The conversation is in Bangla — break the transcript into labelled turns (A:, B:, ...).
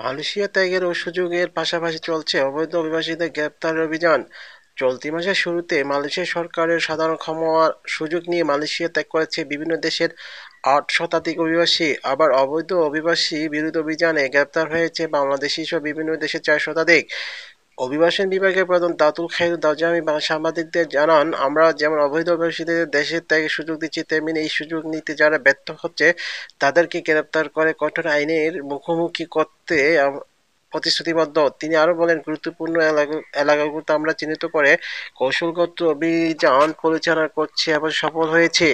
A: মালয়েশিয়া ত্যাগের ও সুযোগের পাশাপাশি চলছে অবৈধ অভিবাসীদের গ্রেপ্তার অভিযান চলতি মাসের শুরুতে মালয়েশিয়া সরকারের সাধারণ ক্ষমার সুযোগ নিয়ে মালয়েশিয়া ত্যাগ করেছে বিভিন্ন দেশের আট শতাধিক অভিবাসী আবার অবৈধ অভিবাসী বিরোধী অভিযানে গ্রেপ্তার হয়েছে বাংলাদেশি সহ বিভিন্ন দেশের চার শতাধিক অভিবাসন বিভাগের প্রধান দাতুল খাই দাজামি সাংবাদিকদের জানান আমরা যেমন অবৈধ অভিবাসীদের দেশের ত্যাগের সুযোগ দিচ্ছি তেমনি এই সুযোগ নিতে যারা ব্যর্থ হচ্ছে তাদেরকে গ্রেপ্তার করে কঠোর আইনের মুখোমুখি করতে প্রতিশ্রুতিবদ্ধ তিনি আরও বলেন গুরুত্বপূর্ণ এলাকা এলাকাগুলোতে আমরা চিহ্নিত করে কৌশলগত অভিযান পরিচালনা করছি এবং সফল হয়েছে